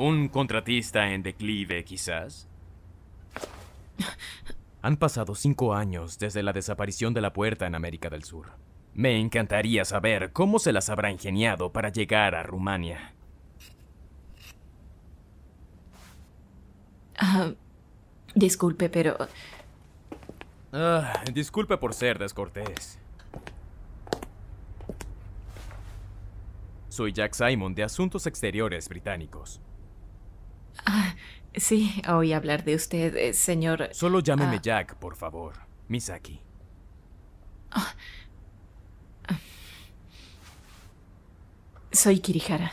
¿Un contratista en declive, quizás? Han pasado cinco años desde la desaparición de la puerta en América del Sur. Me encantaría saber cómo se las habrá ingeniado para llegar a Rumania. Ah, disculpe, pero... Ah, disculpe por ser descortés. Soy Jack Simon de Asuntos Exteriores Británicos. Ah, sí, oí hablar de usted, eh, señor. Solo llámeme ah. Jack, por favor. Misaki. Ah. Soy Kirihara.